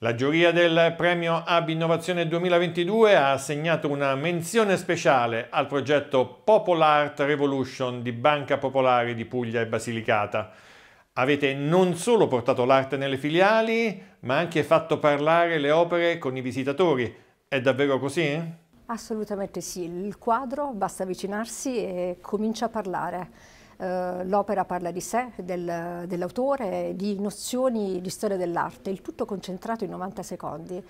La giuria del premio AB Innovazione 2022 ha assegnato una menzione speciale al progetto Art Revolution di Banca Popolare di Puglia e Basilicata. Avete non solo portato l'arte nelle filiali, ma anche fatto parlare le opere con i visitatori. È davvero così? Assolutamente sì, il quadro basta avvicinarsi e comincia a parlare. Eh, l'opera parla di sé, del, dell'autore, di nozioni di storia dell'arte, il tutto concentrato in 90 secondi.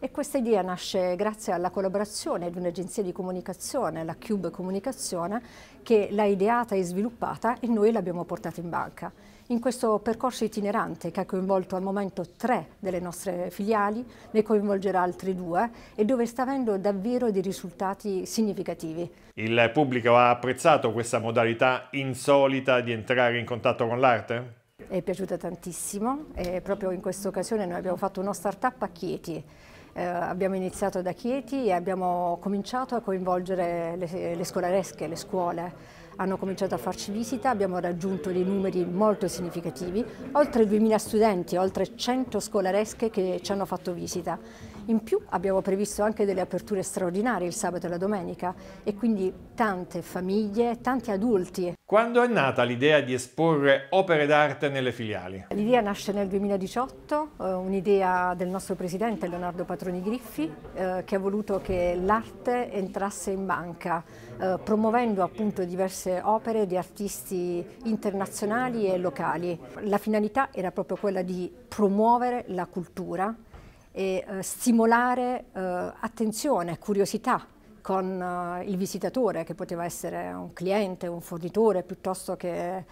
E questa idea nasce grazie alla collaborazione di un'agenzia di comunicazione, la Cube Comunicazione, che l'ha ideata e sviluppata e noi l'abbiamo portata in banca in questo percorso itinerante che ha coinvolto al momento tre delle nostre filiali, ne coinvolgerà altri due e dove sta avendo davvero dei risultati significativi. Il pubblico ha apprezzato questa modalità insolita di entrare in contatto con l'arte? È piaciuta tantissimo e proprio in questa occasione noi abbiamo fatto uno start-up a Chieti eh, abbiamo iniziato da Chieti e abbiamo cominciato a coinvolgere le, le scolaresche, le scuole, hanno cominciato a farci visita, abbiamo raggiunto dei numeri molto significativi, oltre 2.000 studenti, oltre 100 scolaresche che ci hanno fatto visita. In più abbiamo previsto anche delle aperture straordinarie il sabato e la domenica e quindi tante famiglie, tanti adulti. Quando è nata l'idea di esporre opere d'arte nelle filiali? L'idea nasce nel 2018, eh, un'idea del nostro presidente Leonardo Patroni Griffi eh, che ha voluto che l'arte entrasse in banca eh, promuovendo appunto diverse tante opere di artisti internazionali e locali. La finalità era proprio quella di promuovere la cultura e eh, stimolare eh, attenzione, curiosità con eh, il visitatore che poteva essere un cliente, un fornitore piuttosto che eh,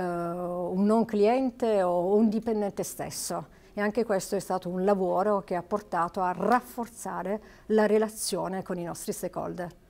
un non cliente o un dipendente stesso e anche questo è stato un lavoro che ha portato a rafforzare la relazione con i nostri stakeholder.